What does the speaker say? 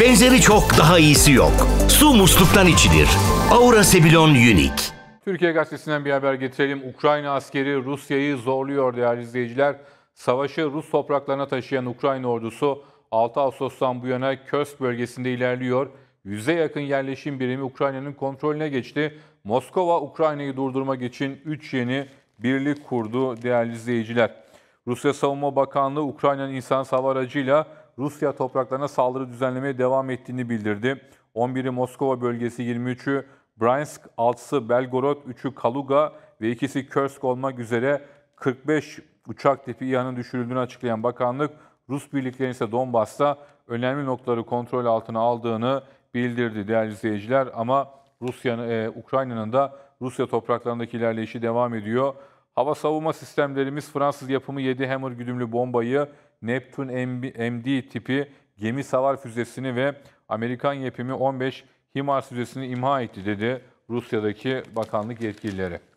Benzeri çok daha iyisi yok. Su musluktan içilir. Aura Sebilon Unique. Türkiye Gazetesi'nden bir haber getirelim. Ukrayna askeri Rusya'yı zorluyor değerli izleyiciler. Savaşı Rus topraklarına taşıyan Ukrayna ordusu 6 Ağustos'tan bu yana Körsk bölgesinde ilerliyor. Yüze yakın yerleşim birimi Ukrayna'nın kontrolüne geçti. Moskova Ukrayna'yı durdurmak için 3 yeni birlik kurdu değerli izleyiciler. Rusya Savunma Bakanlığı Ukrayna'nın insan hava aracıyla Rusya topraklarına saldırı düzenlemeye devam ettiğini bildirdi. 11'i Moskova bölgesi, 23'ü Bryansk, 6'sı Belgorod, 3'ü Kaluga ve ikisi Kursk olmak üzere 45 uçak tipi İHA'nın düşürüldüğünü açıklayan bakanlık, Rus birliklerinin ise Donbas'ta önemli noktaları kontrol altına aldığını bildirdi değerli izleyiciler. Ama Rusya'nın, e, Ukrayna'nın da Rusya topraklarındaki ilerleyişi devam ediyor. Hava savunma sistemlerimiz Fransız yapımı 7 Hammer güdümlü bombayı, Neptun MD tipi gemi savar füzesini ve Amerikan yapımı 15 HIMARS füzesini imha etti dedi Rusya'daki bakanlık yetkilileri.